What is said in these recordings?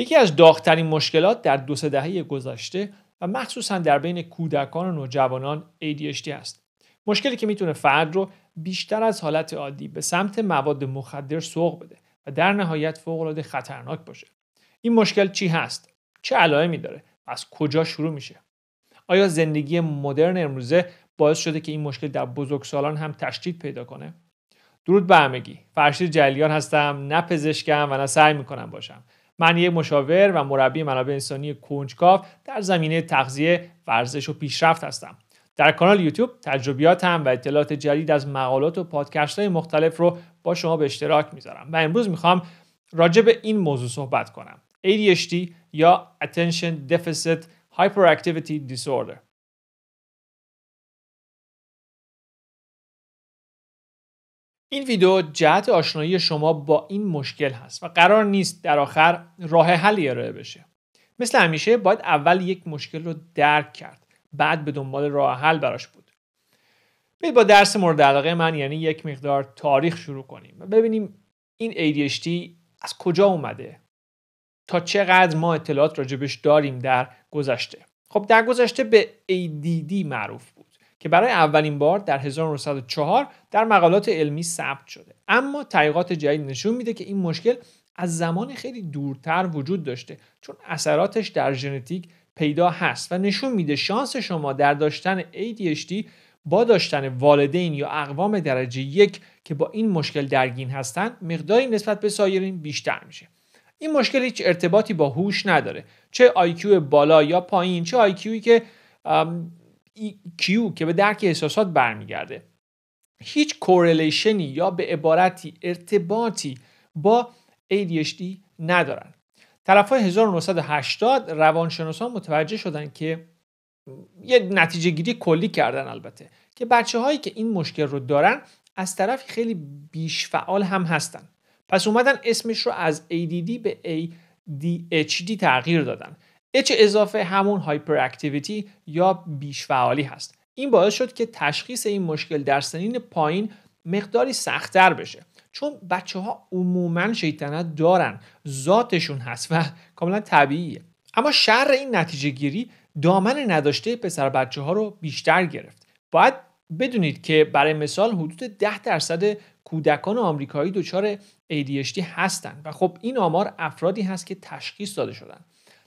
یکی از داغترین مشکلات در دو سه دهه گذشته و مخصوصا در بین کودکان و نوجوانان ADHD است. مشکلی که میتونه فرد رو بیشتر از حالت عادی به سمت مواد مخدر سوق بده و در نهایت فوقالعاده خطرناک باشه. این مشکل چی هست؟ چه علائمی داره؟ از کجا شروع میشه؟ آیا زندگی مدرن امروزه باعث شده که این مشکل در بزرگسالان هم تشدید پیدا کنه؟ درود به همگی. فرشید جلیان هستم، نه پزشکم و نه سعی میکنم باشم. من یک مشاور و مربی منابع انسانی کنجکاو در زمینه تغذیه ورزش و پیشرفت هستم در کانال یوتیوب تجربیاتم و اطلاعات جدید از مقالات و پادکست های مختلف رو با شما به اشتراک میذارم و امروز میخوام راجع به این موضوع صحبت کنم ADHD یا Attention Deficit Hyperactivity Disorder این ویدیو جهت آشنایی شما با این مشکل هست و قرار نیست در آخر راه حلی ارائه بشه مثل همیشه باید اول یک مشکل رو درک کرد بعد به دنبال راه حل براش بود بید با درس مورد علاقه من یعنی یک مقدار تاریخ شروع کنیم و ببینیم این ADHD از کجا اومده تا چقدر ما اطلاعات راجبش داریم در گذشته خب در گذشته به ADD معروف بود که برای اولین بار در 1904 در مقالات علمی ثبت شده اما تحقیقات جدید نشون میده که این مشکل از زمان خیلی دورتر وجود داشته چون اثراتش در ژنتیک پیدا هست و نشون میده شانس شما در داشتن ADHD با داشتن والدین یا اقوام درجه یک که با این مشکل درگین هستند مقداری نسبت به سایرین بیشتر میشه این مشکل هیچ ارتباطی با هوش نداره چه IQ بالا یا پایین چه IQی که EQ که به درک احساسات برمیگرده هیچ کورلیشنی یا به عبارتی ارتباطی با ADHD ندارن طرف های 1980 روانشناسان متوجه شدن که یه نتیجه گیری کلی کردن البته که بچه هایی که این مشکل رو دارن از طرف خیلی بیش فعال هم هستن پس اومدن اسمش رو از ADD به ADHD تغییر دادن اچ اضافه همون هایپر اکتیویتی یا بیشفعالی هست این باعث شد که تشخیص این مشکل در سنین پایین مقداری سختتر بشه چون بچه ها عموما شیطنت دارن ذاتشون هست و کاملا طبیعیه اما شر این نتیجه گیری دامن نداشته پسر بچه ها رو بیشتر گرفت باید بدونید که برای مثال حدود 10 درصد کودکان آمریکایی دچار ADHD هستند و خب این آمار افرادی هست که تشخیص داده شدن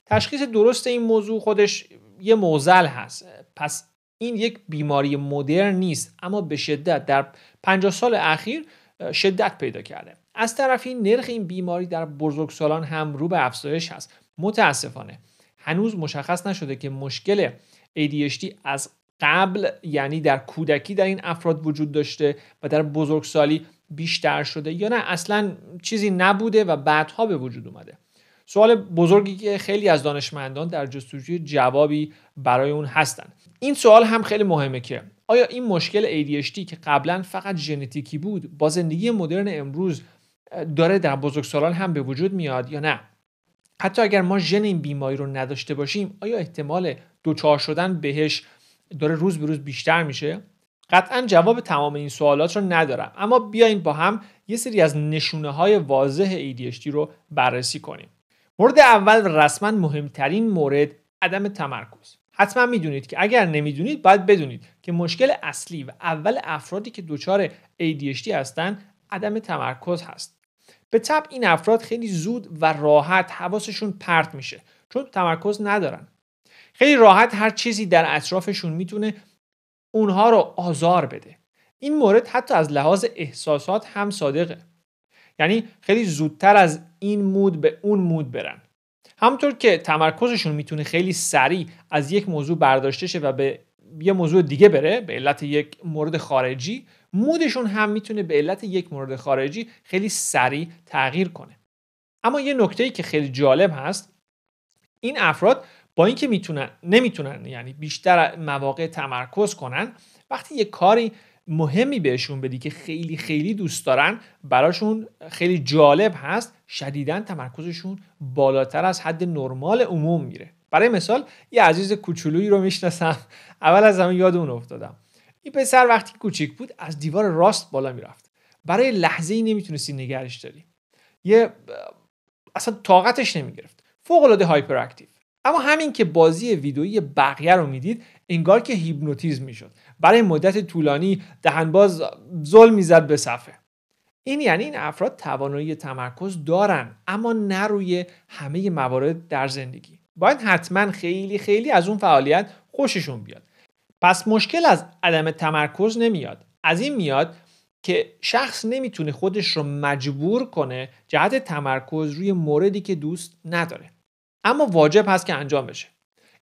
تشخیص درست این موضوع خودش یه موزل هست پس این یک بیماری مدرن نیست اما به شدت در 50 سال اخیر شدت پیدا کرده از طرفی نرخ این بیماری در بزرگسالان هم رو به افزایش هست متاسفانه هنوز مشخص نشده که مشکل ADHD از قبل یعنی در کودکی در این افراد وجود داشته و در بزرگسالی بیشتر شده یا نه اصلا چیزی نبوده و بعدها به وجود اومده سوال بزرگی که خیلی از دانشمندان در جستجوی جوابی برای اون هستند این سوال هم خیلی مهمه که آیا این مشکل ADHD که قبلا فقط ژنتیکی بود با زندگی مدرن امروز داره در بزرگسالان هم به وجود میاد یا نه حتی اگر ما ژن این بیماری رو نداشته باشیم آیا احتمال دوچار شدن بهش داره روز به روز بیشتر میشه قطعا جواب تمام این سوالات رو ندارم اما بیاین با هم یه سری از نشونه های واضح ADHD رو بررسی کنیم مورد اول رسما مهمترین مورد عدم تمرکز حتما میدونید که اگر نمیدونید باید بدونید که مشکل اصلی و اول افرادی که دچار ADHD هستند عدم تمرکز هست به طب این افراد خیلی زود و راحت حواسشون پرت میشه چون تمرکز ندارن خیلی راحت هر چیزی در اطرافشون میتونه اونها رو آزار بده این مورد حتی از لحاظ احساسات هم صادقه یعنی خیلی زودتر از این مود به اون مود برن همطور که تمرکزشون میتونه خیلی سریع از یک موضوع برداشته شه و به یه موضوع دیگه بره به علت یک مورد خارجی مودشون هم میتونه به علت یک مورد خارجی خیلی سریع تغییر کنه اما یه نکته که خیلی جالب هست این افراد با اینکه میتونن نمیتونن یعنی بیشتر مواقع تمرکز کنن وقتی یه کاری مهمی بهشون بدی که خیلی خیلی دوست دارن براشون خیلی جالب هست شدیدا تمرکزشون بالاتر از حد نرمال عموم میره برای مثال یه عزیز کوچولویی رو میشناسم اول از همه یاد اون افتادم این پسر وقتی کوچیک بود از دیوار راست بالا میرفت برای لحظه ای نمیتونستی نگرش داری یه اصلا طاقتش نمیگرفت فوق العاده هایپر اکتیف اما همین که بازی ویدئویی بقیه رو میدید انگار که هیپنوتیزم میشد برای مدت طولانی باز ظلم میزد به صفحه این یعنی این افراد توانایی تمرکز دارن اما نه روی همه موارد در زندگی باید حتما خیلی خیلی از اون فعالیت خوششون بیاد پس مشکل از عدم تمرکز نمیاد از این میاد که شخص نمیتونه خودش رو مجبور کنه جهت تمرکز روی موردی که دوست نداره اما واجب هست که انجام بشه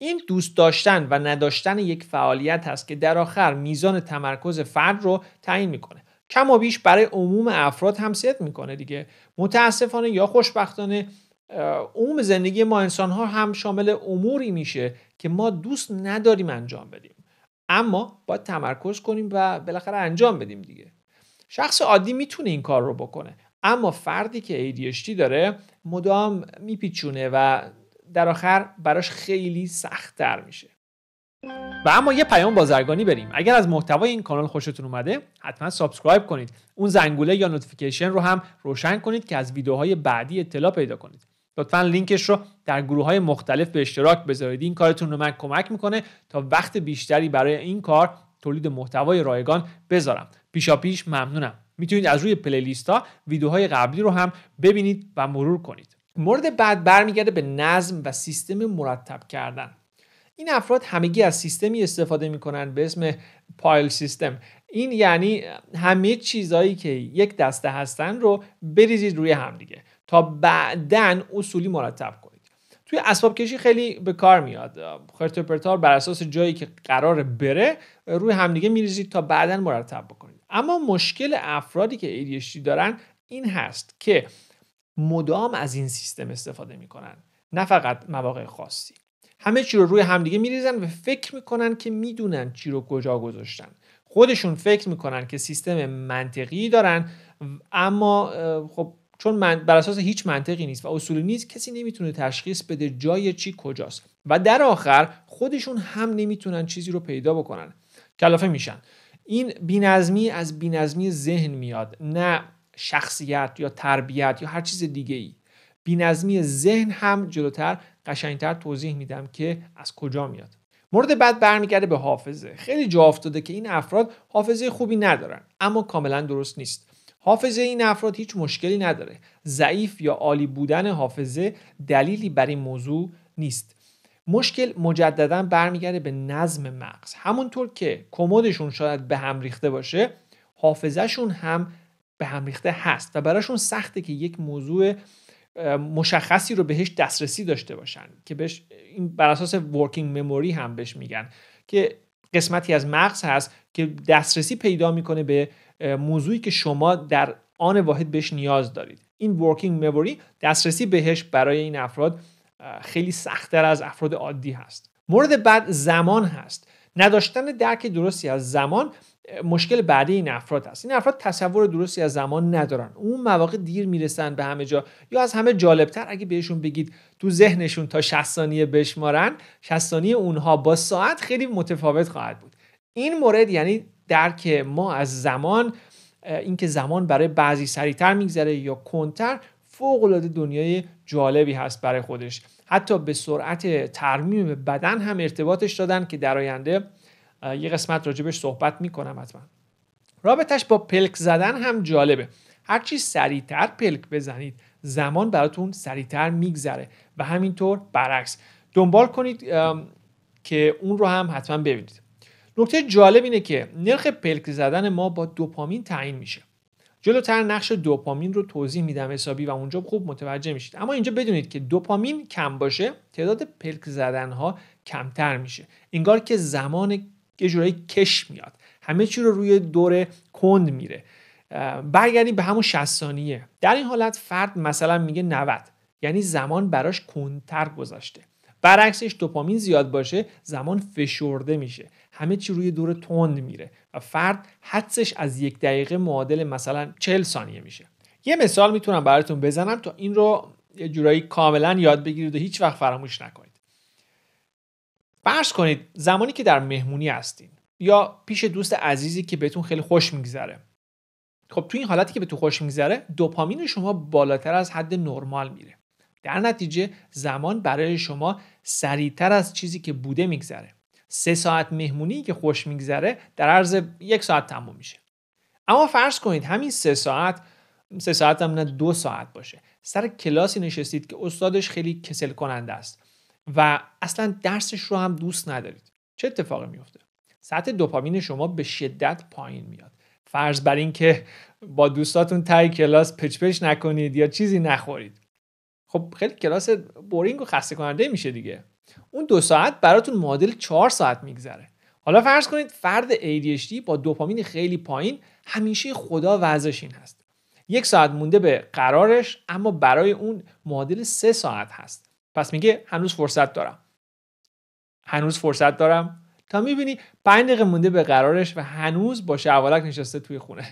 این دوست داشتن و نداشتن یک فعالیت هست که در آخر میزان تمرکز فرد رو تعیین میکنه کم و بیش برای عموم افراد هم صدق میکنه دیگه متاسفانه یا خوشبختانه عموم زندگی ما انسان ها هم شامل اموری میشه که ما دوست نداریم انجام بدیم اما باید تمرکز کنیم و بالاخره انجام بدیم دیگه شخص عادی میتونه این کار رو بکنه اما فردی که ADHD داره مدام میپیچونه و در آخر براش خیلی سختتر میشه و اما یه پیام بازرگانی بریم اگر از محتوای این کانال خوشتون اومده حتما سابسکرایب کنید اون زنگوله یا نوتیفیکیشن رو هم روشن کنید که از ویدیوهای بعدی اطلاع پیدا کنید لطفا لینکش رو در گروه های مختلف به اشتراک بذارید این کارتون رو من کمک میکنه تا وقت بیشتری برای این کار تولید محتوای رایگان بذارم پیشا پیش ممنونم میتونید از روی پلیلیست ها ویدیوهای قبلی رو هم ببینید و مرور کنید مورد بعد برمیگرده به نظم و سیستم مرتب کردن این افراد همگی از سیستمی استفاده میکنن به اسم پایل سیستم این یعنی همه چیزهایی که یک دسته هستن رو بریزید روی هم دیگه تا بعدن اصولی مرتب کنید توی اسباب کشی خیلی به کار میاد خرتوپرتار بر اساس جایی که قرار بره روی همدیگه میریزید تا بعدا مرتب بکنید اما مشکل افرادی که ADHD دارن این هست که مدام از این سیستم استفاده میکنن نه فقط مواقع خاصی همه چی رو روی همدیگه میریزن و فکر میکنن که میدونن چی رو کجا گذاشتن خودشون فکر میکنن که سیستم منطقی دارن اما خب چون بر اساس هیچ منطقی نیست و اصولی نیست کسی نمیتونه تشخیص بده جای چی کجاست و در آخر خودشون هم نمیتونن چیزی رو پیدا بکنن کلافه میشن این بینظمی از بینظمی ذهن میاد نه شخصیت یا تربیت یا هر چیز دیگه ای بینظمی ذهن هم جلوتر قشنگتر توضیح میدم که از کجا میاد مورد بعد برمیگرده به حافظه خیلی جا افتاده که این افراد حافظه خوبی ندارن اما کاملا درست نیست حافظه این افراد هیچ مشکلی نداره ضعیف یا عالی بودن حافظه دلیلی بر این موضوع نیست مشکل مجددا برمیگرده به نظم مغز همونطور که کمدشون شاید به هم ریخته باشه حافظهشون هم به هم ریخته هست و براشون سخته که یک موضوع مشخصی رو بهش دسترسی داشته باشن که بهش این بر اساس ورکینگ مموری هم بهش میگن که قسمتی از مغز هست که دسترسی پیدا میکنه به موضوعی که شما در آن واحد بهش نیاز دارید این ورکینگ مموری دسترسی بهش برای این افراد خیلی سختتر از افراد عادی هست مورد بعد زمان هست نداشتن درک درستی از زمان مشکل بعدی این افراد هست این افراد تصور درستی از زمان ندارن اون مواقع دیر میرسن به همه جا یا از همه جالبتر اگه بهشون بگید تو ذهنشون تا 60 ثانیه بشمارن 60 ثانیه اونها با ساعت خیلی متفاوت خواهد بود این مورد یعنی درک ما از زمان اینکه زمان برای بعضی سریعتر میگذره یا کنتر فوق العاده دنیای جالبی هست برای خودش حتی به سرعت ترمیم بدن هم ارتباطش دادن که در آینده یه قسمت راجبش صحبت میکنم حتما رابطش با پلک زدن هم جالبه هرچی سریعتر پلک بزنید زمان براتون سریعتر میگذره و همینطور برعکس دنبال کنید که اون رو هم حتما ببینید نکته جالب اینه که نرخ پلک زدن ما با دوپامین تعیین میشه جلوتر نقش دوپامین رو توضیح میدم حسابی و اونجا خوب متوجه میشید اما اینجا بدونید که دوپامین کم باشه تعداد پلک زدن ها کمتر میشه انگار که زمان یه جورایی کش میاد همه چی رو روی دور کند میره برگردیم به همون 60 ثانیه در این حالت فرد مثلا میگه 90 یعنی زمان براش کندتر گذاشته برعکسش دوپامین زیاد باشه زمان فشرده میشه همه چی روی دور تند میره و فرد حدسش از یک دقیقه معادل مثلا 40 ثانیه میشه یه مثال میتونم براتون بزنم تا این رو یه جورایی کاملا یاد بگیرید و هیچ وقت فراموش نکنید فرض کنید زمانی که در مهمونی هستین یا پیش دوست عزیزی که بهتون خیلی خوش میگذره خب تو این حالتی که به تو خوش میگذره دوپامین شما بالاتر از حد نرمال میره در نتیجه زمان برای شما سریعتر از چیزی که بوده میگذره سه ساعت مهمونی که خوش میگذره در عرض یک ساعت تموم میشه اما فرض کنید همین سه ساعت سه ساعت هم نه دو ساعت باشه سر کلاسی نشستید که استادش خیلی کسل کننده است و اصلا درسش رو هم دوست ندارید چه اتفاقی میفته سطح دوپامین شما به شدت پایین میاد فرض بر اینکه با دوستاتون تای کلاس پچپچ نکنید یا چیزی نخورید خب خیلی کلاس بورینگ و خسته کننده میشه دیگه اون دو ساعت براتون معادل چهار ساعت میگذره حالا فرض کنید فرد ADHD با دوپامین خیلی پایین همیشه خدا وزش این هست یک ساعت مونده به قرارش اما برای اون معادل سه ساعت هست پس میگه هنوز فرصت دارم هنوز فرصت دارم تا میبینی پنج دقیقه مونده به قرارش و هنوز با شوالک نشسته توی خونه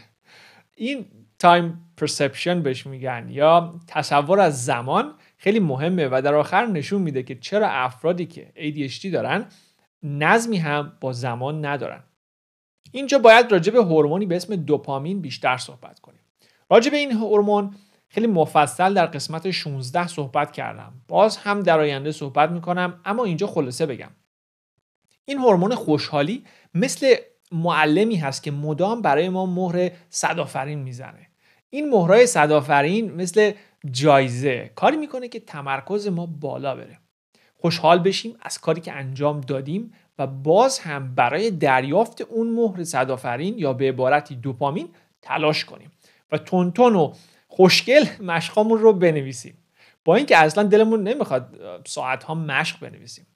این تایم پرسپشن بهش میگن یا تصور از زمان خیلی مهمه و در آخر نشون میده که چرا افرادی که ADHD دارن نظمی هم با زمان ندارن اینجا باید راجع به هورمونی به اسم دوپامین بیشتر صحبت کنیم راجع به این هورمون خیلی مفصل در قسمت 16 صحبت کردم باز هم در آینده صحبت میکنم اما اینجا خلاصه بگم این هورمون خوشحالی مثل معلمی هست که مدام برای ما مهر صدافرین میزنه این مهرای صدافرین مثل جایزه کاری میکنه که تمرکز ما بالا بره خوشحال بشیم از کاری که انجام دادیم و باز هم برای دریافت اون مهر صدافرین یا به عبارتی دوپامین تلاش کنیم و تونتون خوشگل مشقامون رو بنویسیم با اینکه اصلا دلمون نمیخواد ساعت ها مشق بنویسیم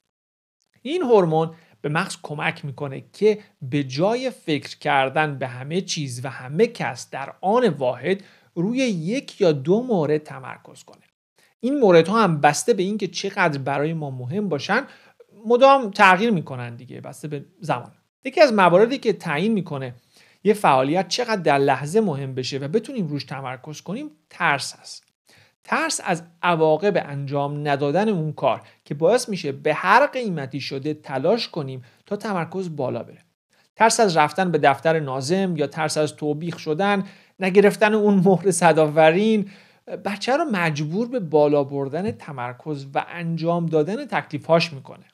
این هورمون به مغز کمک میکنه که به جای فکر کردن به همه چیز و همه کس در آن واحد روی یک یا دو مورد تمرکز کنه این مورد ها هم بسته به اینکه چقدر برای ما مهم باشن مدام تغییر میکنن دیگه بسته به زمان یکی از مواردی که تعیین میکنه یه فعالیت چقدر در لحظه مهم بشه و بتونیم روش تمرکز کنیم ترس است. ترس از عواقب انجام ندادن اون کار که باعث میشه به هر قیمتی شده تلاش کنیم تا تمرکز بالا بره ترس از رفتن به دفتر نازم یا ترس از توبیخ شدن نگرفتن اون مهر صداورین بچه رو مجبور به بالا بردن تمرکز و انجام دادن تکلیفهاش میکنه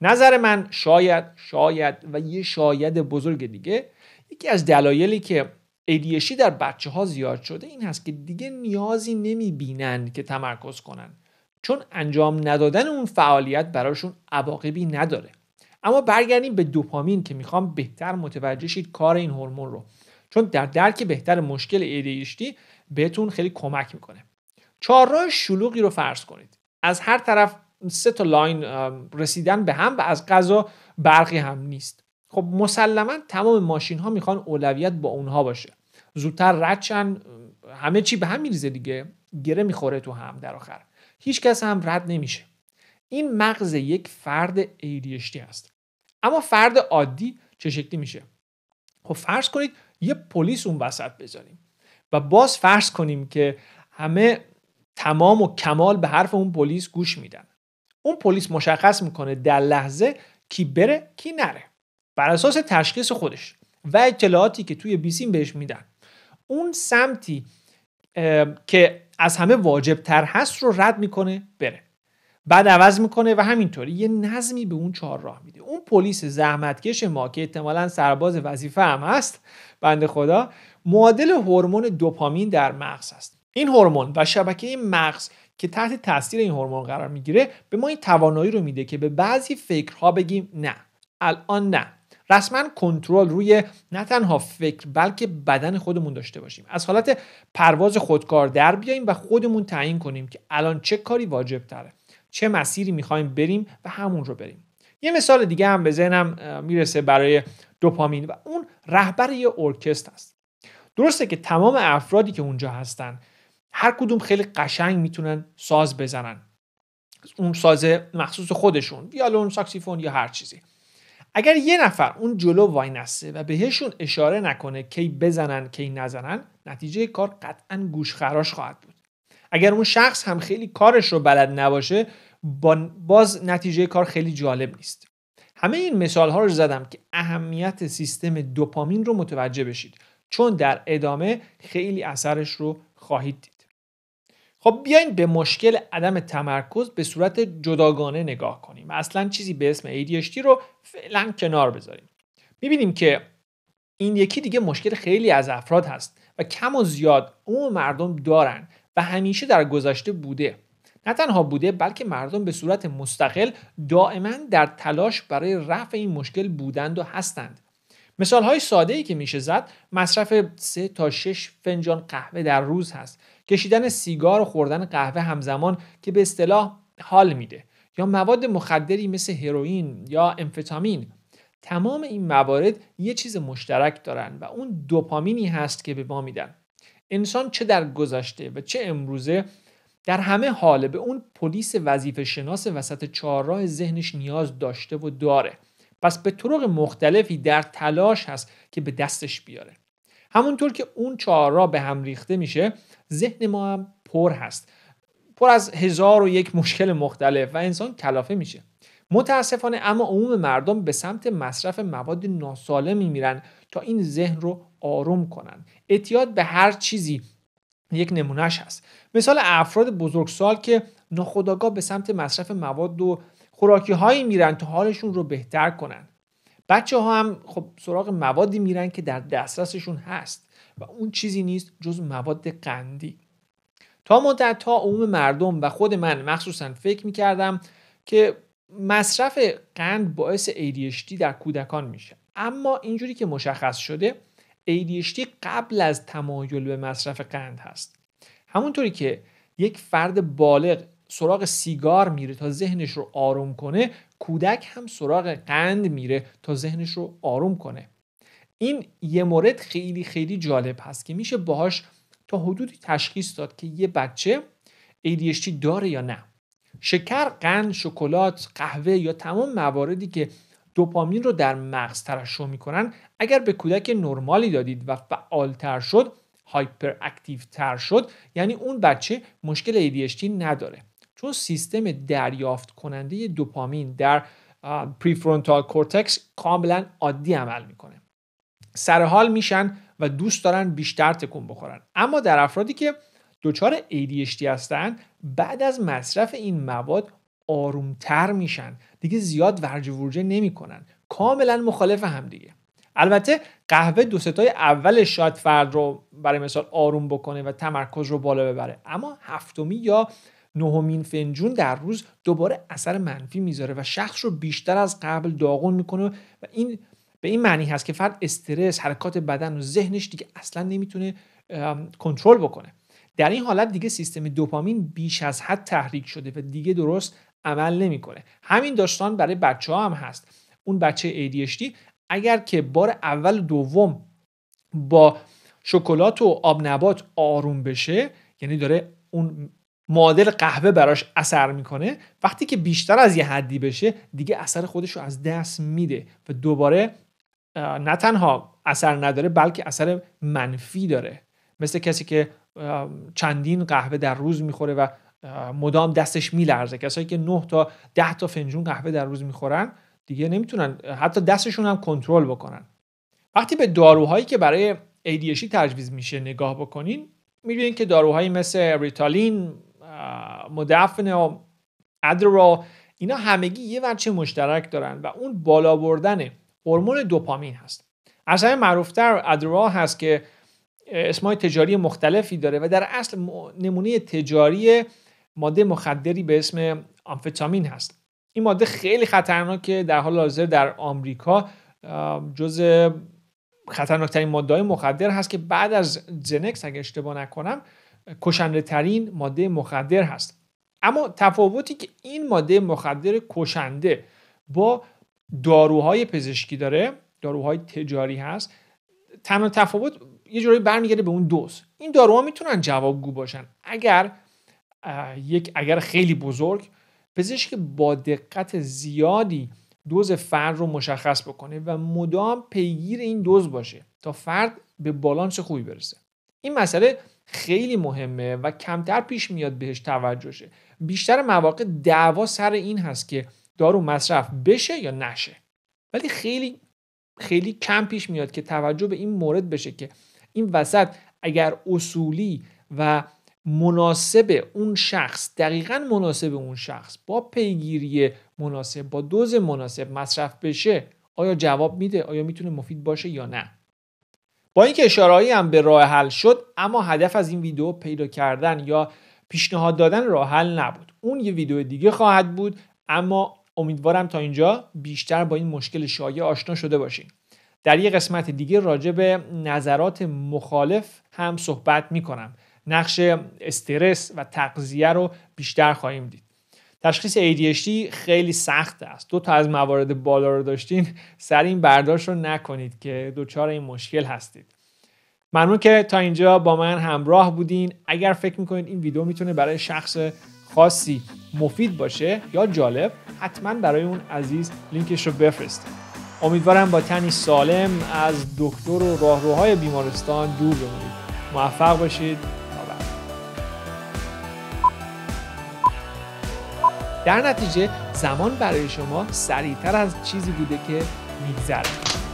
نظر من شاید شاید و یه شاید بزرگ دیگه یکی از دلایلی که ADHD در بچه ها زیاد شده این هست که دیگه نیازی نمی بینند که تمرکز کنند چون انجام ندادن اون فعالیت براشون عواقبی نداره اما برگردیم به دوپامین که میخوام بهتر متوجه شید کار این هورمون رو چون در درک بهتر مشکل ADHD بهتون خیلی کمک میکنه چهارراه شلوغی رو فرض کنید از هر طرف سه تا لاین رسیدن به هم و از غذا برقی هم نیست خب مسلما تمام ماشین ها میخوان اولویت با اونها باشه زودتر ردشن همه چی به هم میریزه دیگه گره میخوره تو هم در آخر هیچ کس هم رد نمیشه این مغز یک فرد ADHD است اما فرد عادی چه شکلی میشه خب فرض کنید یه پلیس اون وسط بذاریم و باز فرض کنیم که همه تمام و کمال به حرف اون پلیس گوش میدن اون پلیس مشخص میکنه در لحظه کی بره کی نره بر اساس تشخیص خودش و اطلاعاتی که توی بیسیم بهش میدن اون سمتی که از همه واجب تر هست رو رد میکنه بره بعد عوض میکنه و همینطوری یه نظمی به اون چهار راه میده اون پلیس زحمتکش ما که احتمالا سرباز وظیفه هم هست بنده خدا معادل هورمون دوپامین در مغز است این هورمون و شبکه مغز که تحت تاثیر این هورمون قرار میگیره به ما این توانایی رو میده که به بعضی فکرها بگیم نه الان نه رسما کنترل روی نه تنها فکر بلکه بدن خودمون داشته باشیم از حالت پرواز خودکار در بیاییم و خودمون تعیین کنیم که الان چه کاری واجب تره چه مسیری میخوایم بریم و همون رو بریم یه مثال دیگه هم به ذهنم میرسه برای دوپامین و اون رهبر یه ارکست است درسته که تمام افرادی که اونجا هستن هر کدوم خیلی قشنگ میتونن ساز بزنن اون ساز مخصوص خودشون ویالون ساکسیفون یا هر چیزی اگر یه نفر اون جلو وای و بهشون اشاره نکنه کی بزنن کی نزنن نتیجه کار قطعا گوشخراش خواهد بود اگر اون شخص هم خیلی کارش رو بلد نباشه باز نتیجه کار خیلی جالب نیست همه این مثال ها رو زدم که اهمیت سیستم دوپامین رو متوجه بشید چون در ادامه خیلی اثرش رو خواهید دید خب بیاین به مشکل عدم تمرکز به صورت جداگانه نگاه کنیم اصلا چیزی به اسم ADHD رو فعلا کنار بذاریم میبینیم که این یکی دیگه مشکل خیلی از افراد هست و کم و زیاد اون مردم دارن و همیشه در گذشته بوده نه تنها بوده بلکه مردم به صورت مستقل دائما در تلاش برای رفع این مشکل بودند و هستند مثال های ساده ای که میشه زد مصرف 3 تا 6 فنجان قهوه در روز هست کشیدن سیگار و خوردن قهوه همزمان که به اصطلاح حال میده یا مواد مخدری مثل هروئین یا امفتامین تمام این موارد یه چیز مشترک دارن و اون دوپامینی هست که به ما میدن انسان چه در گذشته و چه امروزه در همه حاله به اون پلیس وظیفه شناس وسط چهارراه ذهنش نیاز داشته و داره پس به طرق مختلفی در تلاش هست که به دستش بیاره همونطور که اون چهار را به هم ریخته میشه ذهن ما هم پر هست پر از هزار و یک مشکل مختلف و انسان کلافه میشه متاسفانه اما عموم مردم به سمت مصرف مواد ناسالم میرن تا این ذهن رو آروم کنن اعتیاد به هر چیزی یک نمونهش هست مثال افراد بزرگسال که ناخداگاه به سمت مصرف مواد و خوراکی هایی میرن تا حالشون رو بهتر کنن بچه ها هم خب سراغ موادی میرن که در دسترسشون هست و اون چیزی نیست جز مواد قندی تا مدت ها عموم مردم و خود من مخصوصا فکر میکردم که مصرف قند باعث ADHD در کودکان میشه اما اینجوری که مشخص شده ADHD قبل از تمایل به مصرف قند هست همونطوری که یک فرد بالغ سراغ سیگار میره تا ذهنش رو آروم کنه کودک هم سراغ قند میره تا ذهنش رو آروم کنه این یه مورد خیلی خیلی جالب هست که میشه باهاش تا حدودی تشخیص داد که یه بچه ADHD داره یا نه شکر، قند، شکلات، قهوه یا تمام مواردی که دوپامین رو در مغز ترشح میکنن اگر به کودک نرمالی دادید و فعالتر شد هایپر اکتیو تر شد یعنی اون بچه مشکل ADHD نداره چون سیستم دریافت کننده دوپامین در پریفرونتال کورتکس کاملا عادی عمل میکنه سرحال میشن و دوست دارن بیشتر تکون بخورن اما در افرادی که دچار ADHD هستن بعد از مصرف این مواد آرومتر میشن دیگه زیاد ورج ورجه نمیکنن کاملا مخالف هم دیگه البته قهوه دو ستای اولش شاید فرد رو برای مثال آروم بکنه و تمرکز رو بالا ببره اما هفتمی یا نهمین فنجون در روز دوباره اثر منفی میذاره و شخص رو بیشتر از قبل داغون میکنه و این به این معنی هست که فرد استرس حرکات بدن و ذهنش دیگه اصلا نمیتونه کنترل بکنه در این حالت دیگه سیستم دوپامین بیش از حد تحریک شده و دیگه درست عمل نمیکنه همین داستان برای بچه ها هم هست اون بچه ADHD اگر که بار اول دوم با شکلات و آب نبات آروم بشه یعنی داره اون معادل قهوه براش اثر میکنه وقتی که بیشتر از یه حدی بشه دیگه اثر خودش رو از دست میده و دوباره نه تنها اثر نداره بلکه اثر منفی داره مثل کسی که چندین قهوه در روز میخوره و مدام دستش میلرزه کسایی که 9 تا 10 تا فنجون قهوه در روز میخورن دیگه نمیتونن حتی دستشون هم کنترل بکنن وقتی به داروهایی که برای ADHD تجویز میشه نگاه بکنین میبینید که داروهایی مثل ریتالین مدفن و ادرا اینا همگی یه ورچه مشترک دارن و اون بالا بردن هورمون دوپامین هست از اصلا معروفتر ادرا هست که اسمای تجاری مختلفی داره و در اصل نمونه تجاری ماده مخدری به اسم آمفتامین هست این ماده خیلی خطرناکه در حال حاضر در آمریکا جز خطرناکترین ماده های مخدر هست که بعد از زنکس اگه اشتباه نکنم کشنده ترین ماده مخدر هست اما تفاوتی که این ماده مخدر کشنده با داروهای پزشکی داره داروهای تجاری هست تنها تفاوت یه جورایی برمیگرده به اون دوز این داروها میتونن جوابگو باشن اگر یک اگر خیلی بزرگ پزشک با دقت زیادی دوز فرد رو مشخص بکنه و مدام پیگیر این دوز باشه تا فرد به بالانس خوبی برسه این مسئله خیلی مهمه و کمتر پیش میاد بهش شه بیشتر مواقع دعوا سر این هست که دارو مصرف بشه یا نشه ولی خیلی خیلی کم پیش میاد که توجه به این مورد بشه که این وسط اگر اصولی و مناسب اون شخص دقیقا مناسب اون شخص با پیگیری مناسب با دوز مناسب مصرف بشه آیا جواب میده آیا میتونه مفید باشه یا نه با اینکه اشارههایی هم به راه حل شد اما هدف از این ویدیو پیدا کردن یا پیشنهاد دادن راه حل نبود اون یه ویدیو دیگه خواهد بود اما امیدوارم تا اینجا بیشتر با این مشکل شایع آشنا شده باشین در یه قسمت دیگه راجع به نظرات مخالف هم صحبت میکنم نقش استرس و تقضیه رو بیشتر خواهیم دید تشخیص ADHD خیلی سخت است دو تا از موارد بالا رو داشتین سر این برداشت رو نکنید که دچار این مشکل هستید ممنون که تا اینجا با من همراه بودین اگر فکر میکنید این ویدیو میتونه برای شخص خاصی مفید باشه یا جالب حتما برای اون عزیز لینکش رو بفرستید امیدوارم با تنی سالم از دکتر و راهروهای بیمارستان دور بمونید موفق باشید در نتیجه زمان برای شما سریعتر از چیزی بوده که میگذره